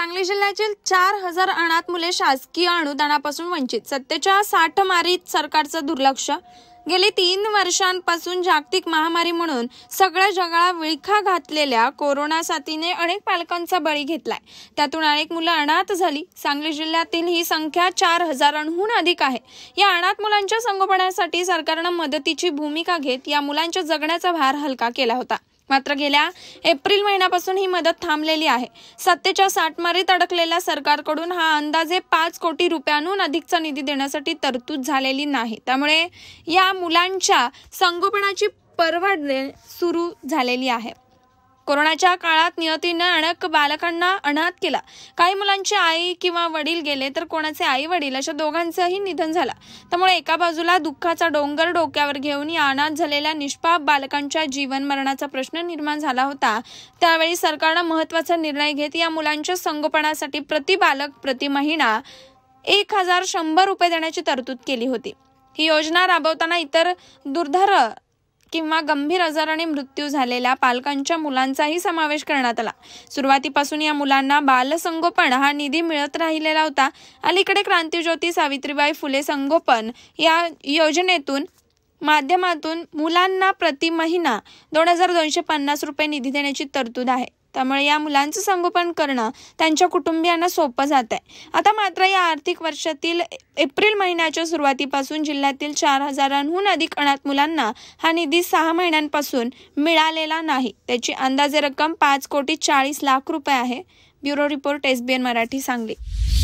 सांगली जिल्ह्यातील चार हजार अनाथ मुले शासकीय अनुदानापासून वंचित सत्तेच्या साठमारीत सरकारचं दुर्लक्ष गेली तीन वर्षांपासून जागतिक महामारी म्हणून सगळ्या जगाला विळखा घातलेल्या कोरोना साथीने अनेक पालकांचा बळी घेतलाय त्यातून अनेक मुलं अनाथ झाली सांगली जिल्ह्यातील ही संख्या चार हजारांहून अधिक आहे या अनाथ मुलांच्या संगोपनासाठी सरकारनं मदतीची भूमिका घेत या मुलांच्या जगण्याचा भार हलका केला होता मात्र गेल्या एप्रिल महिन्यापासून ही मदत थांबलेली आहे सत्तेच्या साठमारीत अडकलेल्या सरकारकडून हा अंदाजे पाच कोटी रुपयांहून अधिकचा निधी देण्यासाठी तरतूद झालेली नाही त्यामुळे या मुलांच्या संगोपनाची परवडणे सुरू झालेली आहे कोरोनाच्या काळात नियतीनं अनेक बालकांना अनाथ केला काही मुलांचे आई किंवा वडील गेले तर कोणाचे आई वडील अशा दोघांचंही निधन झालं त्यामुळे एका बाजूला दुःखाचा डोंगर डोक्यावर घेऊन या अनाथ झालेल्या निष्पाप बालकांच्या जीवन मरणाचा प्रश्न निर्माण झाला होता त्यावेळी सरकारनं महत्वाचा निर्णय घेत या मुलांच्या संगोपनासाठी प्रति बालक प्रति महिना एक हजार शंभर रुपये देण्याची तरतूद केली होती ही योजना राबवताना इतर दुर्धर किंवा गंभीर आजाराने मृत्यू झालेल्या पालकांच्या मुलांचाही समावेश करण्यात आला सुरुवातीपासून या मुलांना बालसंगोपन हा निधी मिळत राहिलेला होता अलीकडे क्रांतीज्योती सावित्रीबाई फुले संगोपन या योजनेतून माध्यमातून मुलांना प्रति महिना दोन हजार दोनशे पन्नास रुपये निधी देण्याची तरतूद आहे त्यामुळे या मुलांचं संगोपन करणं त्यांच्या कुटुंबियांना सोपं जात आहे आता मात्र या आर्थिक वर्षातील एप्रिल महिन्याच्या सुरुवातीपासून जिल्ह्यातील चार हजारांहून अधिक अनाथ मुलांना हा निधी सहा महिन्यांपासून मिळालेला नाही त्याची अंदाजे रक्कम पाच कोटी चाळीस लाख रुपये आहे bureau report SBN Marathi Sangli